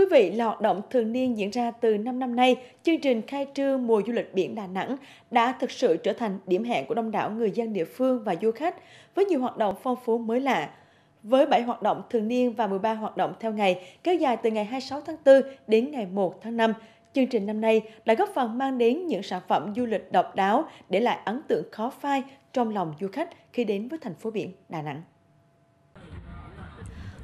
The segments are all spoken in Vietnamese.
quý vị, là hoạt động thường niên diễn ra từ 5 năm nay, chương trình khai trương mùa du lịch biển Đà Nẵng đã thực sự trở thành điểm hẹn của đông đảo người dân địa phương và du khách với nhiều hoạt động phong phú mới lạ. Với 7 hoạt động thường niên và 13 hoạt động theo ngày, kéo dài từ ngày 26 tháng 4 đến ngày 1 tháng 5, chương trình năm nay đã góp phần mang đến những sản phẩm du lịch độc đáo để lại ấn tượng khó phai trong lòng du khách khi đến với thành phố biển Đà Nẵng.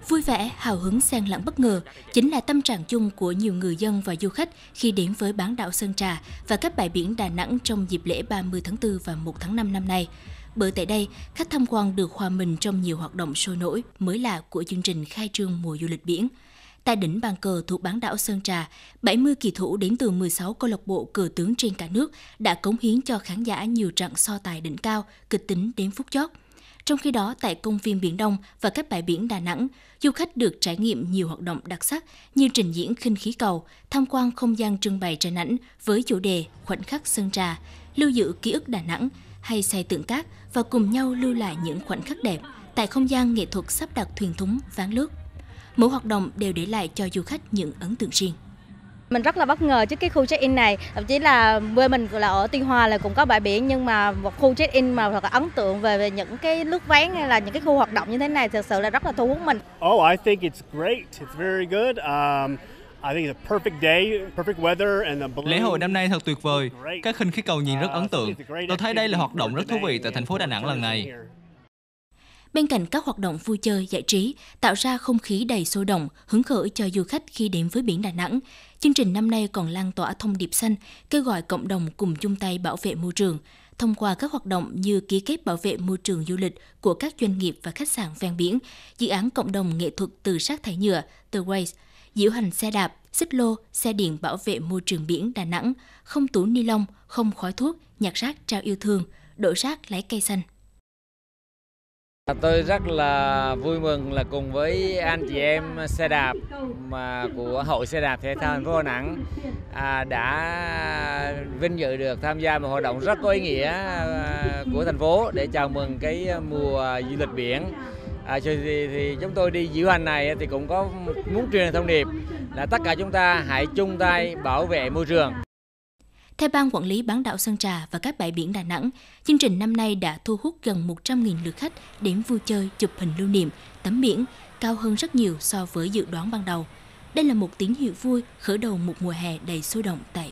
Vui vẻ, hào hứng xen lẫn bất ngờ chính là tâm trạng chung của nhiều người dân và du khách khi đến với bán đảo Sơn Trà và các bãi biển Đà Nẵng trong dịp lễ 30 tháng 4 và 1 tháng 5 năm nay. Bởi tại đây, khách tham quan được hòa mình trong nhiều hoạt động sôi nổi, mới lạ của chương trình khai trương mùa du lịch biển. Tại đỉnh bàn cờ thuộc bán đảo Sơn Trà, 70 kỳ thủ đến từ 16 câu lạc bộ cờ tướng trên cả nước đã cống hiến cho khán giả nhiều trận so tài đỉnh cao, kịch tính đến phút chót – trong khi đó, tại công viên Biển Đông và các bãi biển Đà Nẵng, du khách được trải nghiệm nhiều hoạt động đặc sắc như trình diễn khinh khí cầu, tham quan không gian trưng bày tranh ảnh với chủ đề khoảnh khắc Sơn Trà, lưu giữ ký ức Đà Nẵng hay xây tượng cát và cùng nhau lưu lại những khoảnh khắc đẹp tại không gian nghệ thuật sắp đặt thuyền thúng ván lướt. Mỗi hoạt động đều để lại cho du khách những ấn tượng riêng. Mình rất là bất ngờ trước cái khu check-in này. Thậm chí là quê mình là ở Tuy Hòa là cũng có bãi biển nhưng mà một khu check-in mà thật là ấn tượng về, về những cái lướt ván hay là những cái khu hoạt động như thế này thật sự là rất là thu hút mình. Oh, I think it's great. It's very good. Um... I think it's a perfect day, perfect weather and the Lễ hội năm nay thật tuyệt vời. Các khinh khí cầu nhìn rất ấn tượng. Uh, Tôi thấy đây là hoạt động rất thú vị tại thành phố Đà Nẵng lần này. Bên cạnh các hoạt động vui chơi, giải trí, tạo ra không khí đầy sôi động, hứng khởi cho du khách khi đến với biển Đà Nẵng, chương trình năm nay còn lan tỏa thông điệp xanh, kêu gọi cộng đồng cùng chung tay bảo vệ môi trường, thông qua các hoạt động như ký kết bảo vệ môi trường du lịch của các doanh nghiệp và khách sạn ven biển, dự án cộng đồng nghệ thuật từ rác thải nhựa, từ waste, diễu hành xe đạp, xích lô, xe điện bảo vệ môi trường biển Đà Nẵng, không túi ni lông, không khói thuốc, nhặt rác trao yêu thương, đổ rác lấy cây xanh. Tôi rất là vui mừng là cùng với anh chị em xe đạp mà của Hội xe đạp thể thao thành phố Đà Nẵng à, đã vinh dự được tham gia một hoạt động rất có ý nghĩa à, của thành phố để chào mừng cái mùa du lịch biển. À, thì, thì chúng tôi đi diễu hành này thì cũng có muốn truyền thông điệp là tất cả chúng ta hãy chung tay bảo vệ môi trường. Theo Ban Quản lý bán đảo Sơn Trà và các bãi biển Đà Nẵng, chương trình năm nay đã thu hút gần 100.000 lượt khách đến vui chơi, chụp hình lưu niệm, tắm biển, cao hơn rất nhiều so với dự đoán ban đầu. Đây là một tín hiệu vui khởi đầu một mùa hè đầy sôi động tại